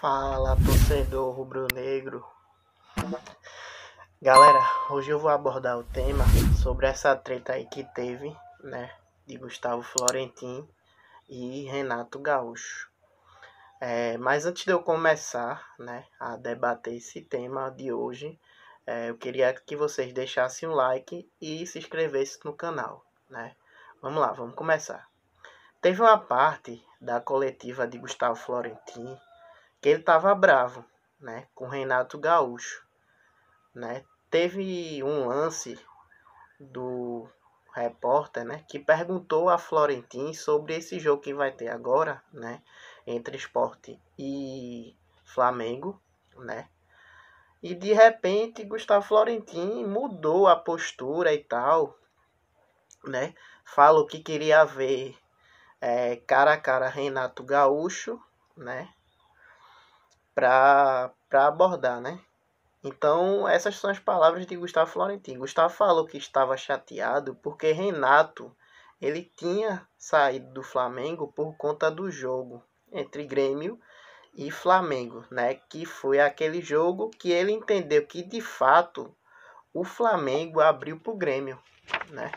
Fala torcedor rubro-negro. Galera, hoje eu vou abordar o tema sobre essa treta aí que teve, né, de Gustavo Florentin e Renato Gaúcho. É, mas antes de eu começar, né, a debater esse tema de hoje, é, eu queria que vocês deixassem um like e se inscrevessem no canal, né. Vamos lá, vamos começar. Teve uma parte da coletiva de Gustavo Florentin que ele estava bravo, né, com Renato Gaúcho, né? Teve um lance do repórter, né, que perguntou a Florentin sobre esse jogo que vai ter agora, né, entre esporte e Flamengo, né? E de repente Gustavo Florentin mudou a postura e tal, né? Falou que queria ver é, cara a cara Renato Gaúcho, né? para abordar, né? Então, essas são as palavras de Gustavo Florentino. Gustavo falou que estava chateado porque Renato ele tinha saído do Flamengo por conta do jogo entre Grêmio e Flamengo, né? Que foi aquele jogo que ele entendeu que de fato o Flamengo abriu para o Grêmio, né?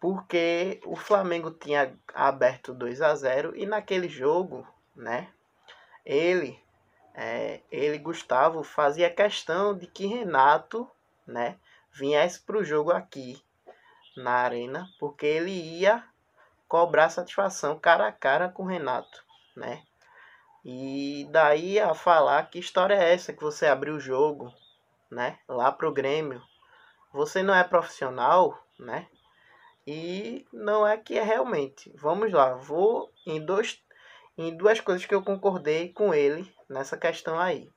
Porque o Flamengo tinha aberto 2 a 0 e naquele jogo, né? ele, é, ele Gustavo, fazia questão de que Renato né, viesse para o jogo aqui na arena, porque ele ia cobrar satisfação cara a cara com Renato, né? E daí a falar que história é essa que você abriu o jogo, né? Lá o Grêmio. Você não é profissional, né? E não é que é realmente. Vamos lá, vou em dois em duas coisas que eu concordei com ele nessa questão aí.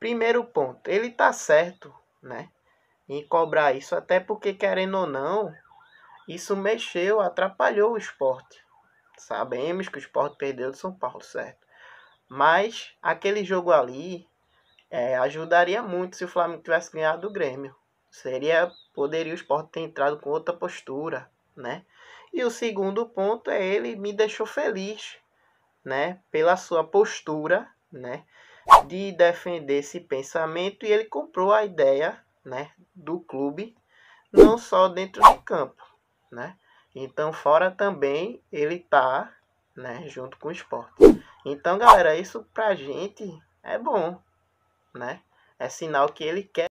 Primeiro ponto, ele tá certo, né? Em cobrar isso, até porque, querendo ou não, isso mexeu, atrapalhou o esporte. Sabemos que o esporte perdeu do São Paulo, certo? Mas aquele jogo ali é, ajudaria muito se o Flamengo tivesse ganhado o Grêmio. Seria, poderia o esporte ter entrado com outra postura, né? E o segundo ponto é ele me deixou feliz né, pela sua postura, né, de defender esse pensamento e ele comprou a ideia, né, do clube não só dentro de campo, né? Então fora também ele tá, né, junto com o esporte. Então, galera, isso pra gente é bom, né? É sinal que ele quer